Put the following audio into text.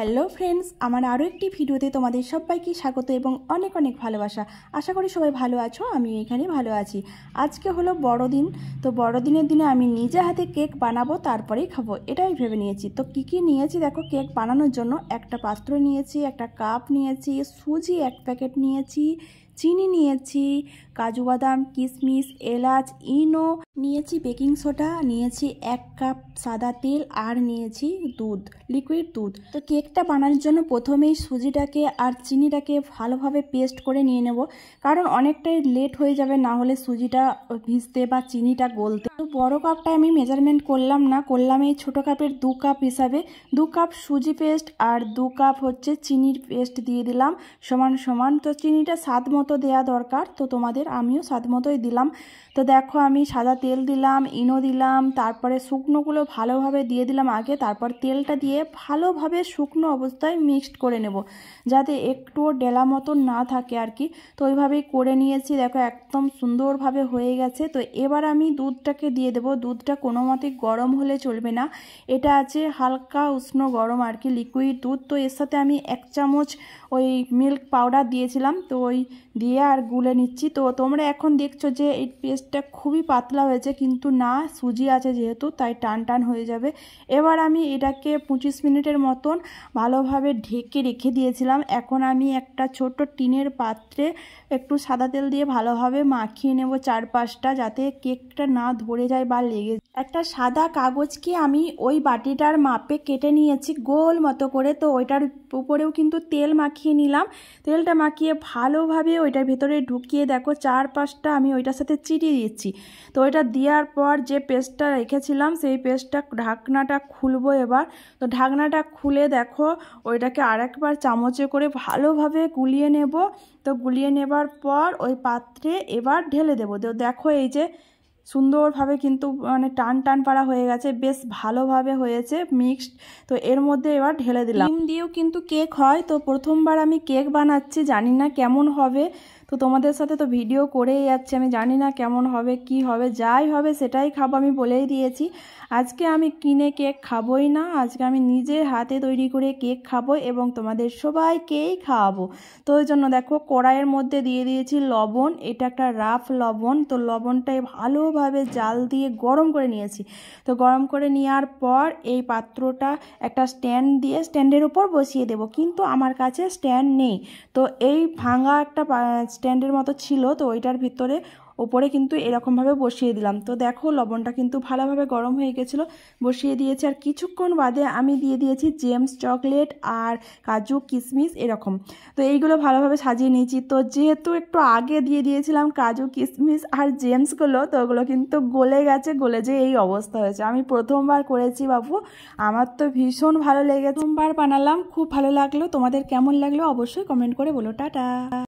hello friends আমার আরও একটি ভিডিওতে তোমাদের সবাইকে স্বাগত এবং অনেক অনেক ভালোবাসা আশা করি সবাই ভালো আছো আমি এখানে ভালো আছি আজকে হলো বড়দিন তো বড়দিনের দিনে আমি নিজে হাতে কেক বানাবো তারপরেই খাবো এটাই ভেবে নিয়েছি তো কি কি নিয়েছি দেখো কেক বানানোর জন্য একটা পাত্র নিয়েছি একটা কাপ নিয়েছি সুজি এক প্যাকেট নিয়েছি চিনি নিয়েছি কাজু বাদাম কিশমিশ এলাচ ইনো নিয়েছি বেকিং সোডা নিয়েছি এক কাপ সাদা তেল আর নিয়েছি দুধ লিকুইড দুধ তো কেকটা বানানোর জন্য প্রথমেই সুজিটাকে আর চিনিটাকে ভালোভাবে পেস্ট করে নিয়ে নেব কারণ অনেকটাই লেট হয়ে যাবে না হলে সুজিটা ভিজতে বা চিনিটা গলতে তো বড় কাপটা আমি মেজারমেন্ট করলাম না করলাম এই ছোটো কাপের দু কাপ হিসাবে দু কাপ সুজি পেস্ট আর দু কাপ হচ্ছে চিনির পেস্ট দিয়ে দিলাম সমান সমান তো চিনিটা স্বাদ মতো মতো দেয়া দরকার তো তোমাদের আমিও স্বাদ মতোই দিলাম তো দেখো আমি সাদা তেল দিলাম ইনো দিলাম তারপরে শুকনোগুলো ভালোভাবে দিয়ে দিলাম আগে তারপর তেলটা দিয়ে ভালোভাবে শুকনো অবস্থায় মিক্সড করে নেব যাতে একটুও ডেলা মতো না থাকে আর কি তো ওইভাবেই করে নিয়েছি দেখো একদম সুন্দরভাবে হয়ে গেছে তো এবার আমি দুধটাকে দিয়ে দেব দুধটা কোনো মতে গরম হলে চলবে না এটা আছে হালকা উষ্ণ গরম আর কি লিকুইড দুধ তো এর সাথে আমি এক চামচ ওই মিল্ক পাউডার দিয়েছিলাম তো ওই দিয়ে আর গুলে নিচ্ছি তো তোমরা এখন দেখছো যে এই পেস্টটা খুবই পাতলা হয়েছে কিন্তু না সুজি আছে যেহেতু তাই টান টান হয়ে যাবে এবার আমি এটাকে পঁচিশ মিনিটের মতন ভালোভাবে ঢেকে রেখে দিয়েছিলাম এখন আমি একটা ছোট্ট টিনের পাত্রে একটু সাদা তেল দিয়ে ভালোভাবে মাখিয়ে নেব চারপাশটা যাতে কেকটা না ধরে যায় বা লেগে যায় একটা সাদা কাগজকে আমি ওই বাটিটার মাপে কেটে নিয়েছি গোল মতো করে তো ওইটার উপরেও কিন্তু তেল মাখিয়ে নিলাম তেলটা মাখিয়ে ভালোভাবে ওইটার ভেতরে ঢুকিয়ে দেখো চার পাঁচটা আমি ওইটার সাথে চিটিয়ে দিচ্ছি তো ওইটা দেওয়ার পর যে পেস্টটা রেখেছিলাম সেই পেস্টটা ঢাকনাটা খুলবো এবার তো ঢাকনাটা খুলে দেখো ওইটাকে আরেকবার চামচে করে ভালোভাবে গুলিয়ে নেব তো গুলিয়ে নেবার পর ওই পাত্রে এবার ঢেলে দেবো তো দেখো এই যে সুন্দরভাবে কিন্তু মানে টান টান পাড়া হয়ে গেছে বেশ ভালোভাবে হয়েছে মিক্সড তো এর মধ্যে এবার ঢেলে দিলাম ডিম দিয়েও কিন্তু কেক হয় তো প্রথমবার আমি কেক বানাচ্ছি জানি না কেমন হবে তো তোমাদের সাথে তো ভিডিও করেই যাচ্ছি আমি জানি না কেমন হবে কি হবে যাই হবে সেটাই খাবো আমি বলেই দিয়েছি আজকে আমি কিনে কেক খাবোই না আজকে আমি নিজে হাতে তৈরি করে কেক খাবো এবং তোমাদের সবাইকেই খাওয়াবো তো ওই জন্য দেখো কড়াইয়ের মধ্যে দিয়ে দিয়েছি লবণ এটা একটা রাফ লবণ তো লবণটাই ভালোভাবে জাল দিয়ে গরম করে নিয়েছি তো গরম করে নেওয়ার পর এই পাত্রটা একটা স্ট্যান্ড দিয়ে স্ট্যান্ডের উপর বসিয়ে দেব কিন্তু আমার কাছে স্ট্যান্ড নেই তো এই ভাঙা একটা স্ট্যান্ডের মতো ছিল তো ওইটার ভিতরে ওপরে কিন্তু এরকমভাবে বসিয়ে দিলাম তো দেখো লবণটা কিন্তু ভালোভাবে গরম হয়ে গেছিলো বসিয়ে দিয়েছি আর কিছুক্ষণ বাদে আমি দিয়ে দিয়েছি জেমস চকলেট আর কাজু কিশমিশ এরকম তো এইগুলো ভালোভাবে সাজিয়ে নিয়েছি তো যেহেতু একটু আগে দিয়ে দিয়েছিলাম কাজু কিশমিশ আর জেমসগুলো তো ওগুলো কিন্তু গলে গেছে গলে যে এই অবস্থা হয়েছে আমি প্রথমবার করেছি বাবু আমার তো ভীষণ ভালো লেগেছে প্রথমবার বানালাম খুব ভালো লাগলো তোমাদের কেমন লাগলো অবশ্যই কমেন্ট করে বলো টাটা